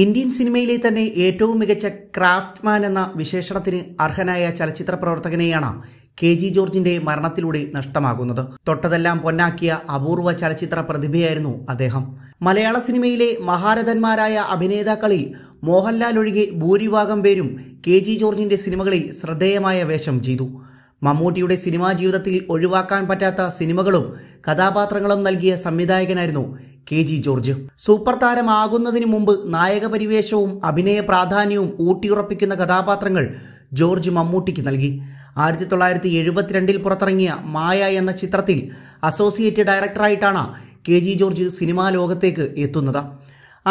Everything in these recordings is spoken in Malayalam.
ഇന്ത്യൻ സിനിമയിലെ തന്നെ ഏറ്റവും മികച്ച മാൻ എന്ന വിശേഷണത്തിന് അർഹനായ ചലച്ചിത്ര പ്രവർത്തകനെയാണ് കെ ജി ജോർജിന്റെ മരണത്തിലൂടെ നഷ്ടമാകുന്നത് തൊട്ടതെല്ലാം പൊന്നാക്കിയ അപൂർവ ചലച്ചിത്ര പ്രതിഭയായിരുന്നു അദ്ദേഹം മലയാള സിനിമയിലെ മഹാരഥന്മാരായ അഭിനേതാക്കളിൽ മോഹൻലാൽ ഒഴികെ ഭൂരിഭാഗം പേരും കെ ജി ജോർജിന്റെ സിനിമകളിൽ ശ്രദ്ധേയമായ വേഷം ചെയ്തു മമ്മൂട്ടിയുടെ സിനിമാ ജീവിതത്തിൽ ഒഴിവാക്കാൻ പറ്റാത്ത സിനിമകളും കഥാപാത്രങ്ങളും നൽകിയ സംവിധായകനായിരുന്നു കെ ജി ജോർജ് സൂപ്പർ താരമാകുന്നതിന് മുമ്പ് നായക പരിവേഷവും അഭിനയ പ്രാധാന്യവും ഊട്ടിയുറപ്പിക്കുന്ന കഥാപാത്രങ്ങൾ ജോർജ് മമ്മൂട്ടിക്ക് നൽകി ആയിരത്തി തൊള്ളായിരത്തി എഴുപത്തിരണ്ടിൽ പുറത്തിറങ്ങിയ മായ എന്ന ചിത്രത്തിൽ അസോസിയേറ്റ് ഡയറക്ടറായിട്ടാണ് കെ ജി ജോർജ് സിനിമാ ലോകത്തേക്ക് എത്തുന്നത്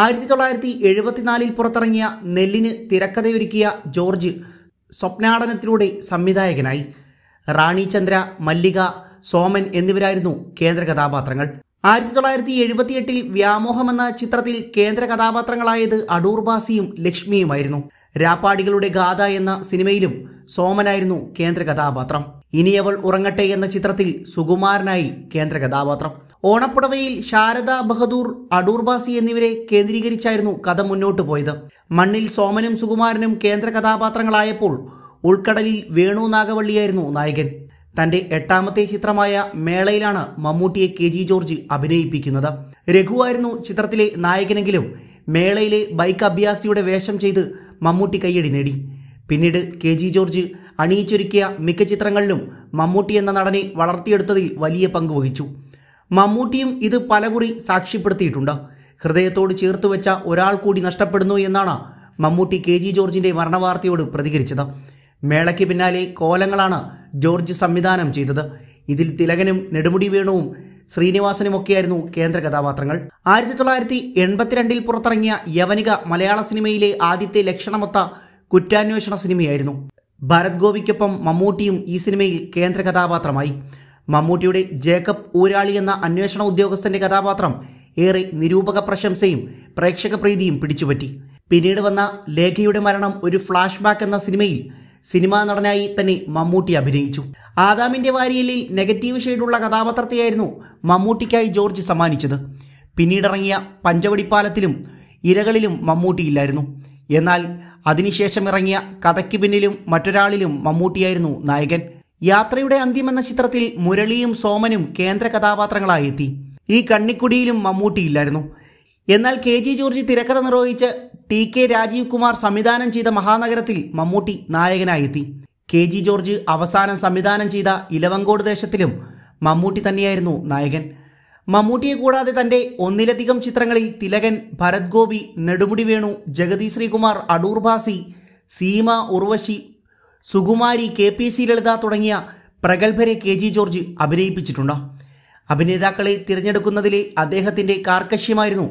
ആയിരത്തി തൊള്ളായിരത്തി എഴുപത്തിനാലിൽ പുറത്തിറങ്ങിയ നെല്ലിന് തിരക്കഥയൊരുക്കിയ ജോർജ് സ്വപ്നാടനത്തിലൂടെ സംവിധായകനായി റാണി ചന്ദ്ര മല്ലിക സോമൻ എന്നിവരായിരുന്നു കേന്ദ്ര കഥാപാത്രങ്ങൾ ആയിരത്തി തൊള്ളായിരത്തി എട്ടിൽ വ്യാമോഹം എന്ന ചിത്രത്തിൽ കേന്ദ്ര കഥാപാത്രങ്ങളായത് അടൂർ ബാസിയും ലക്ഷ്മിയുമായിരുന്നു രാപ്പാടികളുടെ ഗാഥ എന്ന സിനിമയിലും സോമനായിരുന്നു കേന്ദ്ര കഥാപാത്രം ഇനിയവൾ ഉറങ്ങട്ടെ എന്ന ചിത്രത്തിൽ സുകുമാരനായി കേന്ദ്ര കഥാപാത്രം ഓണപ്പുടവയിൽ ശാരദ ബഹദൂർ ബാസി എന്നിവരെ കേന്ദ്രീകരിച്ചായിരുന്നു കഥ മുന്നോട്ട് പോയത് മണ്ണിൽ സോമനും സുകുമാരനും കേന്ദ്ര കഥാപാത്രങ്ങളായപ്പോൾ ഉൾക്കടലിൽ വേണു നാഗവള്ളിയായിരുന്നു നായകൻ തന്റെ എട്ടാമത്തെ ചിത്രമായ മേളയിലാണ് മമ്മൂട്ടിയെ കെ ജി ജോർജ് അഭിനയിപ്പിക്കുന്നത് രഘുവായിരുന്നു ചിത്രത്തിലെ നായകനെങ്കിലും മേളയിലെ ബൈക്ക് അഭ്യാസിയുടെ വേഷം ചെയ്ത് മമ്മൂട്ടി കയ്യടി നേടി പിന്നീട് കെ ജി ജോർജ് അണിയിച്ചൊരുക്കിയ മിക്ക ചിത്രങ്ങളിലും മമ്മൂട്ടി എന്ന നടനെ വളർത്തിയെടുത്തതിൽ വലിയ പങ്ക് വഹിച്ചു മമ്മൂട്ടിയും ഇത് പലകുറി സാക്ഷ്യപ്പെടുത്തിയിട്ടുണ്ട് ഹൃദയത്തോട് ചേർത്തു വെച്ച ഒരാൾ കൂടി നഷ്ടപ്പെടുന്നു എന്നാണ് മമ്മൂട്ടി കെ ജി ജോർജിന്റെ മരണവാർത്തയോട് പ്രതികരിച്ചത് മേളയ്ക്ക് പിന്നാലെ കോലങ്ങളാണ് ജോർജ് സംവിധാനം ചെയ്തത് ഇതിൽ തിലകനും നെടുമുടി വേണുവും ശ്രീനിവാസനുമൊക്കെയായിരുന്നു കേന്ദ്ര കഥാപാത്രങ്ങൾ ആയിരത്തി തൊള്ളായിരത്തി എൺപത്തിരണ്ടിൽ പുറത്തിറങ്ങിയ യവനിക മലയാള സിനിമയിലെ ആദ്യത്തെ ലക്ഷണമൊത്ത കുറ്റാന്വേഷണ സിനിമയായിരുന്നു ഭരത് ഗോപിക്കൊപ്പം മമ്മൂട്ടിയും ഈ സിനിമയിൽ കേന്ദ്ര കഥാപാത്രമായി മമ്മൂട്ടിയുടെ ജേക്കബ് ഊരാളി എന്ന അന്വേഷണ ഉദ്യോഗസ്ഥന്റെ കഥാപാത്രം ഏറെ നിരൂപക പ്രശംസയും പ്രേക്ഷക പ്രീതിയും പിടിച്ചുപറ്റി പിന്നീട് വന്ന ലേഖയുടെ മരണം ഒരു ഫ്ലാഷ് ബാക്ക് എന്ന സിനിമയിൽ സിനിമാ നടനായി തന്നെ മമ്മൂട്ടി അഭിനയിച്ചു ആദാമിൻ്റെ വാരിയലിൽ നെഗറ്റീവ് ഷെയ്ഡുള്ള കഥാപാത്രത്തെയായിരുന്നു മമ്മൂട്ടിക്കായി ജോർജ് സമ്മാനിച്ചത് പിന്നീടിറങ്ങിയ പഞ്ചവടിപ്പാലത്തിലും ഇരകളിലും മമ്മൂട്ടിയില്ലായിരുന്നു എന്നാൽ അതിനുശേഷം ഇറങ്ങിയ കഥയ്ക്ക് പിന്നിലും മറ്റൊരാളിലും മമ്മൂട്ടിയായിരുന്നു നായകൻ യാത്രയുടെ അന്ത്യം എന്ന ചിത്രത്തിൽ മുരളിയും സോമനും കേന്ദ്ര കഥാപാത്രങ്ങളായി എത്തി ഈ കണ്ണിക്കുടിയിലും മമ്മൂട്ടിയില്ലായിരുന്നു എന്നാൽ കെ ജി ജോർജ് തിരക്കഥ നിർവഹിച്ച് ടി കെ രാജീവ് കുമാർ സംവിധാനം ചെയ്ത മഹാനഗരത്തിൽ മമ്മൂട്ടി നായകനായെത്തി കെ ജി ജോർജ് അവസാനം സംവിധാനം ചെയ്ത ഇലവങ്കോട് ദേശത്തിലും മമ്മൂട്ടി തന്നെയായിരുന്നു നായകൻ മമ്മൂട്ടിയെ കൂടാതെ തന്റെ ഒന്നിലധികം ചിത്രങ്ങളിൽ തിലകൻ ഭരത് ഗോപി നെടുമുടി വേണു ജഗതി ശ്രീകുമാർ അടൂർ ഭാസി സീമ ഉർവശി സുകുമാരി കെ പി സി ലളിത തുടങ്ങിയ പ്രഗത്ഭരെ കെ ജി ജോർജ് അഭിനയിപ്പിച്ചിട്ടുണ്ട് അഭിനേതാക്കളെ തിരഞ്ഞെടുക്കുന്നതിലെ അദ്ദേഹത്തിൻ്റെ കാർക്കശ്യമായിരുന്നു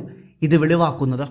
ഇത് വെളിവാക്കുന്നത്